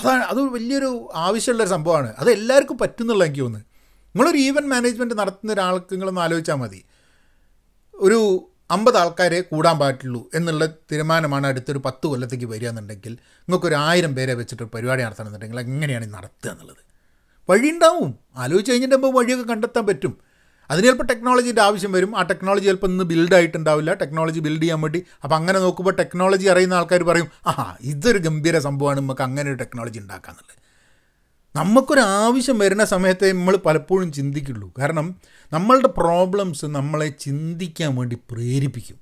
അതാണ് അത് വലിയൊരു ആവശ്യമുള്ളൊരു സംഭവമാണ് അത് എല്ലാവർക്കും പറ്റുന്നുള്ള എനിക്ക് തോന്നുന്നു നിങ്ങളൊരു ഈവൻ മാനേജ്മെൻറ്റ് നടത്തുന്ന ഒരാൾക്ക് നിങ്ങളൊന്ന് ആലോചിച്ചാൽ മതി ഒരു അമ്പത് ആൾക്കാരെ കൂടാൻ പാറ്റുള്ളൂ എന്നുള്ള തീരുമാനമാണ് അടുത്തൊരു പത്ത് കൊല്ലത്തേക്ക് വരിക എന്നുണ്ടെങ്കിൽ നിങ്ങൾക്കൊരു ആയിരം പേരെ വെച്ചിട്ട് പരിപാടി എന്നുണ്ടെങ്കിൽ എങ്ങനെയാണ് നടത്തുക എന്നുള്ളത് വഴിയുണ്ടാവും ആലോചിച്ച് കഴിഞ്ഞിട്ടാകുമ്പോൾ വഴിയൊക്കെ കണ്ടെത്താൻ പറ്റും അതിന് ചിലപ്പോൾ ടെക്നോളജീൻ്റെ ആവശ്യം വരും ആ ടെക്നോളജി ചിലപ്പോൾ ഇന്ന് ബിൽഡ് ആയിട്ടുണ്ടാവില്ല ടെക്നോളജി ബിൽഡ് ചെയ്യാൻ വേണ്ടി അപ്പോൾ അങ്ങനെ നോക്കുമ്പോൾ ടെക്നോളജി അറിയുന്ന ആൾക്കാർ പറയും ആ ഇതൊരു ഗംഭീര സംഭവമാണ് നമുക്ക് അങ്ങനെ ഒരു ടെക്നോളജി ഉണ്ടാക്കാമെന്നുള്ളത് നമുക്കൊരു ആവശ്യം വരുന്ന സമയത്തെ നമ്മൾ പലപ്പോഴും ചിന്തിക്കുള്ളൂ കാരണം നമ്മളുടെ പ്രോബ്ലംസ് നമ്മളെ ചിന്തിക്കാൻ വേണ്ടി പ്രേരിപ്പിക്കും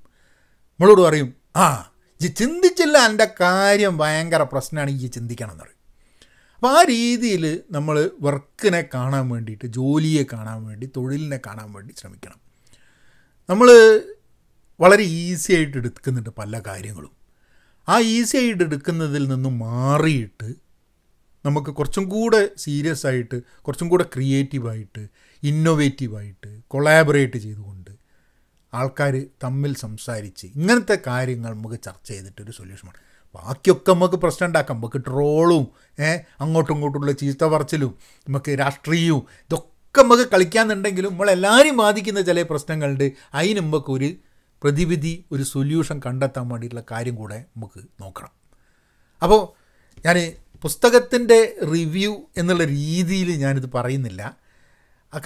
നമ്മളോട് പറയും ആ ഈ ചിന്തിച്ചില്ല എൻ്റെ കാര്യം ഭയങ്കര പ്രശ്നമാണ് ഈ ചിന്തിക്കണം എന്ന് പറയും അപ്പം ആ രീതിയിൽ നമ്മൾ വർക്കിനെ കാണാൻ വേണ്ടിയിട്ട് ജോലിയെ കാണാൻ വേണ്ടി തൊഴിലിനെ കാണാൻ വേണ്ടി ശ്രമിക്കണം നമ്മൾ വളരെ ഈസി ആയിട്ട് എടുക്കുന്നുണ്ട് പല കാര്യങ്ങളും ആ ഈസി ആയിട്ട് എടുക്കുന്നതിൽ നിന്ന് മാറിയിട്ട് നമുക്ക് കുറച്ചും കൂടെ സീരിയസ് ആയിട്ട് കുറച്ചും കൂടെ ക്രിയേറ്റീവായിട്ട് ഇന്നോവേറ്റീവായിട്ട് കൊളാബറേറ്റ് ചെയ്തുകൊണ്ട് ആൾക്കാർ തമ്മിൽ സംസാരിച്ച് ഇങ്ങനത്തെ കാര്യങ്ങൾ നമുക്ക് ചർച്ച ചെയ്തിട്ടൊരു സൊല്യൂഷനാണ് ബാക്കിയൊക്കെ നമുക്ക് പ്രശ്നം ഉണ്ടാക്കാം നമുക്ക് ട്രോളും ഏഹ് അങ്ങോട്ടും ഇങ്ങോട്ടുമുള്ള ചീത്ത പറച്ചിലും നമുക്ക് രാഷ്ട്രീയവും ഇതൊക്കെ നമുക്ക് കളിക്കാന്നുണ്ടെങ്കിലും നമ്മളെല്ലാവരും ബാധിക്കുന്ന ചില പ്രശ്നങ്ങളുണ്ട് അതിന് നമുക്ക് ഒരു പ്രതിവിധി ഒരു സൊല്യൂഷൻ കണ്ടെത്താൻ വേണ്ടിയിട്ടുള്ള കാര്യം കൂടെ നമുക്ക് നോക്കണം അപ്പോൾ ഞാൻ പുസ്തകത്തിൻ്റെ റിവ്യൂ എന്നുള്ള രീതിയിൽ ഞാനിത് പറയുന്നില്ല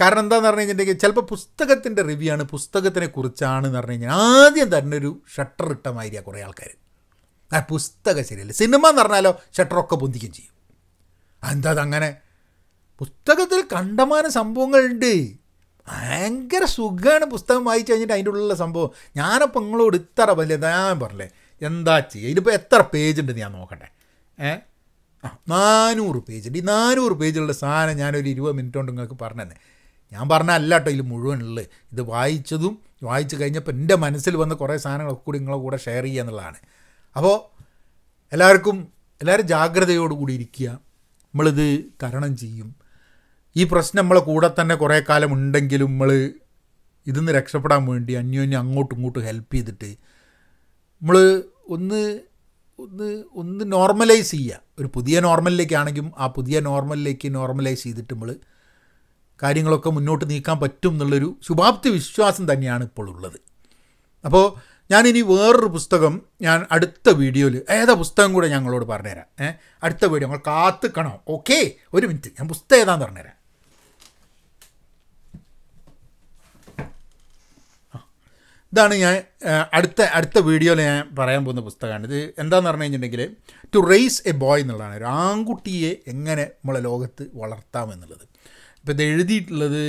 കാരണം എന്താണെന്ന് പറഞ്ഞു കഴിഞ്ഞിട്ടുണ്ടെങ്കിൽ ചിലപ്പോൾ പുസ്തകത്തിൻ്റെ റിവ്യൂ ആണ് പുസ്തകത്തിനെ കുറിച്ചാണെന്ന് പറഞ്ഞു കഴിഞ്ഞാൽ ആദ്യം തന്നെ ഒരു ഷട്ടർ ഇട്ട മാതിരിയാണ് കുറേ ആൾക്കാർ ആ പുസ്തകം ശരിയല്ല സിനിമ എന്ന് പറഞ്ഞാലോ ഷട്ടറൊക്കെ പൊന്തിക്കുകയും ചെയ്യും എന്താ അതങ്ങനെ പുസ്തകത്തിൽ കണ്ടമാന സംഭവങ്ങളുണ്ട് ഭയങ്കര സുഖമാണ് പുസ്തകം വായിച്ചു കഴിഞ്ഞിട്ട് അതിൻ്റെ ഉള്ളിലുള്ള സംഭവം ഞാനപ്പോൾ നിങ്ങളോട് ഇത്ര വലിയ ഞാൻ പറഞ്ഞില്ലേ എന്താ ചെയ്യുക ഇതിപ്പോൾ എത്ര പേജ് ഉണ്ട് ഞാൻ നോക്കട്ടെ ഏ ആ നാനൂറ് പേജ് ഉണ്ട് ഈ നാനൂറ് പേജിലുള്ള സാധനം ഞാനൊരു ഇരുപത് മിനിറ്റ് കൊണ്ട് നിങ്ങൾക്ക് പറഞ്ഞു തന്നെ ഞാൻ അല്ല കേട്ടോ ഇതിൽ ഉള്ളത് ഇത് വായിച്ചതും വായിച്ചു കഴിഞ്ഞപ്പോൾ എൻ്റെ മനസ്സിൽ വന്ന കുറേ സാധനങ്ങളൊക്കെ കൂടി നിങ്ങളെ കൂടെ ഷെയർ ചെയ്യുക എന്നുള്ളതാണ് അപ്പോൾ എല്ലാവർക്കും എല്ലാവരും ജാഗ്രതയോടുകൂടി ഇരിക്കുക നമ്മളിത് തരണം ചെയ്യും ഈ പ്രശ്നം നമ്മളെ കൂടെ തന്നെ കുറേ കാലം ഉണ്ടെങ്കിലും നമ്മൾ ഇതിൽ നിന്ന് രക്ഷപ്പെടാൻ വേണ്ടി അന്യോന്യം അങ്ങോട്ടും ഇങ്ങോട്ടും ഹെൽപ്പ് ചെയ്തിട്ട് നമ്മൾ ഒന്ന് ഒന്ന് ഒന്ന് നോർമലൈസ് ചെയ്യുക ഒരു പുതിയ നോർമലിലേക്കാണെങ്കിലും ആ പുതിയ നോർമലിലേക്ക് നോർമലൈസ് ചെയ്തിട്ട് നമ്മൾ കാര്യങ്ങളൊക്കെ മുന്നോട്ട് നീക്കാൻ പറ്റും എന്നുള്ളൊരു ശുഭാപ്തി വിശ്വാസം തന്നെയാണ് ഇപ്പോൾ ഉള്ളത് അപ്പോൾ ഞാനിനി വേറൊരു പുസ്തകം ഞാൻ അടുത്ത വീഡിയോയിൽ ഏതാ പുസ്തകം കൂടെ ഞങ്ങളോട് പറഞ്ഞുതരാം ഏഹ് അടുത്ത വീഡിയോ ഞങ്ങൾ കാത്തുക്കണം ഓക്കെ ഒരു മിനിറ്റ് ഞാൻ പുസ്തകം ഏതാന്ന് പറഞ്ഞുതരാം ഇതാണ് ഞാൻ അടുത്ത അടുത്ത വീഡിയോയിൽ ഞാൻ പറയാൻ പോകുന്ന പുസ്തകമാണ് ഇത് എന്താണെന്ന് പറഞ്ഞു കഴിഞ്ഞിട്ടുണ്ടെങ്കിൽ ടു റേസ് എ ബോയ് എന്നുള്ളതാണ് ഒരു ആൺകുട്ടിയെ എങ്ങനെ നമ്മളെ ലോകത്ത് വളർത്താം എന്നുള്ളത് ഇപ്പോൾ ഇത് എഴുതിയിട്ടുള്ളത്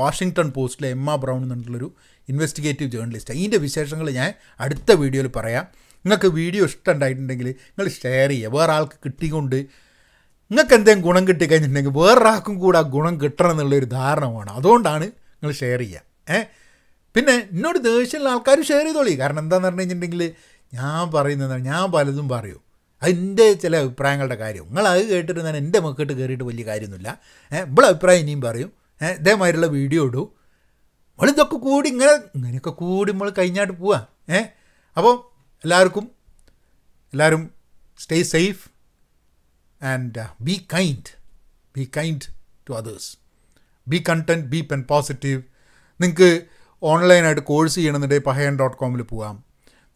വാഷിങ്ടൺ പോസ്റ്റിലെ ആ ബ്രൗൺ എന്നുള്ളൊരു ഇൻവെസ്റ്റിഗേറ്റീവ് ജേർണലിസ്റ്റ് ഇതിൻ്റെ വിശേഷങ്ങൾ ഞാൻ അടുത്ത വീഡിയോയിൽ പറയാം നിങ്ങൾക്ക് വീഡിയോ ഇഷ്ടമുണ്ടായിട്ടുണ്ടെങ്കിൽ നിങ്ങൾ ഷെയർ ചെയ്യുക വേറെ ആൾക്ക് കിട്ടിക്കൊണ്ട് നിങ്ങൾക്ക് എന്തെങ്കിലും ഗുണം കിട്ടിക്കഴിഞ്ഞിട്ടുണ്ടെങ്കിൽ വേറൊരാൾക്കും കൂടെ ആ ഗുണം കിട്ടണം എന്നുള്ളൊരു ധാരണ വേണം അതുകൊണ്ടാണ് നിങ്ങൾ ഷെയർ ചെയ്യുക ഏ പിന്നെ എന്നോട് ദേഷ്യമുള്ള ആൾക്കാർ ഷെയർ ചെയ്തോളി കാരണം എന്താണെന്ന് പറഞ്ഞു കഴിഞ്ഞിട്ടുണ്ടെങ്കിൽ ഞാൻ പറയുന്നത് ഞാൻ പലതും പറയൂ അതിൻ്റെ ചില അഭിപ്രായങ്ങളുടെ കാര്യം നിങ്ങൾ അത് കേട്ടിട്ട് ഞാൻ എൻ്റെ മക്കിട്ട് കയറിയിട്ട് വലിയ കാര്യമൊന്നുമില്ല ഏഹ് ഇവിടെ അഭിപ്രായം ഇനിയും പറയും ഏഹ് ഇതേമാതിരിയുള്ള വീഡിയോ ഇടും അവളിതൊക്കെ കൂടി ഇങ്ങനെ ഇങ്ങനെയൊക്കെ കൂടി നമ്മൾ കഴിഞ്ഞാട്ട് പോവാ ഏ അപ്പോൾ എല്ലാവർക്കും എല്ലാവരും stay safe and be kind be kind to others be content be pen positive നിങ്ങൾക്ക് ഓൺലൈനായിട്ട് കോഴ്സ് ചെയ്യണമെന്നുണ്ടെങ്കിൽ പഹയൻ ഡോട്ട് കോമിൽ പോകാം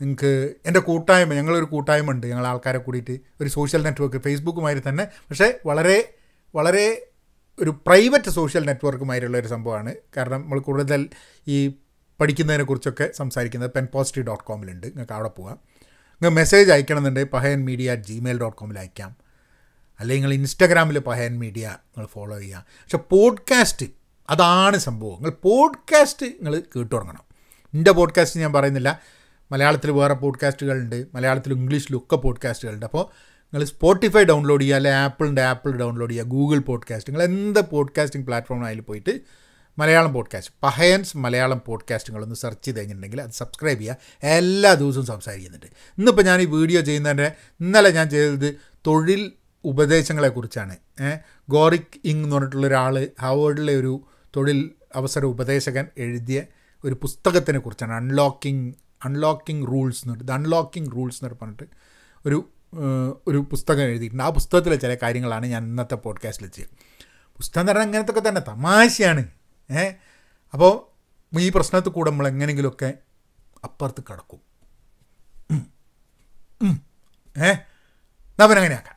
നിങ്ങൾക്ക് എൻ്റെ കൂട്ടായ്മ ഞങ്ങളൊരു കൂട്ടായ്മ ഉണ്ട് ഞങ്ങൾ ആൾക്കാരെ കൂടിയിട്ട് ഒരു സോഷ്യൽ നെറ്റ്വർക്ക് ഫേസ്ബുക്കുമായി തന്നെ പക്ഷേ വളരെ വളരെ ഒരു പ്രൈവറ്റ് സോഷ്യൽ നെറ്റ്വർക്കുമായിട്ടുള്ള ഒരു സംഭവമാണ് കാരണം നമ്മൾ കൂടുതൽ ഈ പഠിക്കുന്നതിനെക്കുറിച്ചൊക്കെ സംസാരിക്കുന്നത് പെൻ പോസിറ്റീവ് ഡോട്ട് കോമിലുണ്ട് നിങ്ങൾക്ക് അവിടെ പോകാം നിങ്ങൾ മെസ്സേജ് അയക്കണമെന്നുണ്ടെങ്കിൽ Pahayan media at Gmail dot കോമിൽ അയക്കാം അല്ലെങ്കിൽ നിങ്ങൾ ഇൻസ്റ്റാഗ്രാമിൽ പഹയൻ മീഡിയ നിങ്ങൾ ഫോളോ ചെയ്യാം പക്ഷെ പോഡ്കാസ്റ്റ് അതാണ് സംഭവം നിങ്ങൾ പോഡ്കാസ്റ്റ് നിങ്ങൾ കേട്ടു തുടങ്ങണം എൻ്റെ പോഡ്കാസ്റ്റ് ഞാൻ പറയുന്നില്ല മലയാളത്തിൽ വേറെ പോഡ്കാസ്റ്റുകളുണ്ട് മലയാളത്തിലും ഇംഗ്ലീഷിലും ഒക്കെ പോഡ്കാസ്റ്റുകളുണ്ട് അപ്പോൾ നിങ്ങൾ സ്പോട്ടിഫൈ ഡൗൺലോഡ് ചെയ്യുക അല്ലെങ്കിൽ ആപ്പിളിൻ്റെ ആപ്പിൾ ഡൗൺലോഡ് ചെയ്യുക ഗൂഗിൾ പോഡ്കാസ്റ്റ് നിങ്ങൾ എന്ത് പോഡ്കാസ്റ്റിംഗ് പ്ലാറ്റ്ഫോമിനായാലും പോയിട്ട് മലയാളം പോഡ്കാസ്റ്റ് പഹയൻസ് മലയാളം പോഡ്കാസ്റ്റുകളൊന്ന് സെർച്ച് ചെയ്ത് കഴിഞ്ഞിട്ടുണ്ടെങ്കിൽ അത് സബ്സ്ക്രൈബ് ചെയ്യുക എല്ലാ ദിവസവും സംസാരിക്കുന്നുണ്ട് ഇന്നിപ്പോൾ ഞാൻ ഈ വീഡിയോ ചെയ്യുന്നതിൻ്റെ ഇന്നലെ ഞാൻ ചെയ്തത് തൊഴിൽ ഉപദേശങ്ങളെക്കുറിച്ചാണ് ഗോറിക് ഇങ് എന്ന് പറഞ്ഞിട്ടുള്ള ഒരാൾ ഹാവേർഡിലെ ഒരു തൊഴിൽ അവസര ഉപദേശകൻ എഴുതിയ ഒരു പുസ്തകത്തിനെ കുറിച്ചാണ് അൺലോക്കിംഗ് അൺലോക്കിംഗ് റൂൾസ് എന്ന് പറഞ്ഞിട്ട് അൺലോക്കിംഗ് റൂൾസ് എന്ന് പറഞ്ഞിട്ട് ഒരു ഒരു പുസ്തകം എഴുതിയിട്ടുണ്ട് ആ പുസ്തകത്തിലെ ചില കാര്യങ്ങളാണ് ഞാൻ ഇന്നത്തെ പോഡ്കാസ്റ്റിൽ ചെയ്യുക പുസ്തകം എന്ന് പറഞ്ഞാൽ അങ്ങനത്തെ തന്നെ തമാശയാണ് ഏ അപ്പോൾ ഈ പ്രശ്നത്തിൽ കൂടെ നമ്മൾ എങ്ങനെങ്കിലുമൊക്കെ അപ്പുറത്ത് കിടക്കും ഏ നമ്മൾ അങ്ങനെയാക്കാം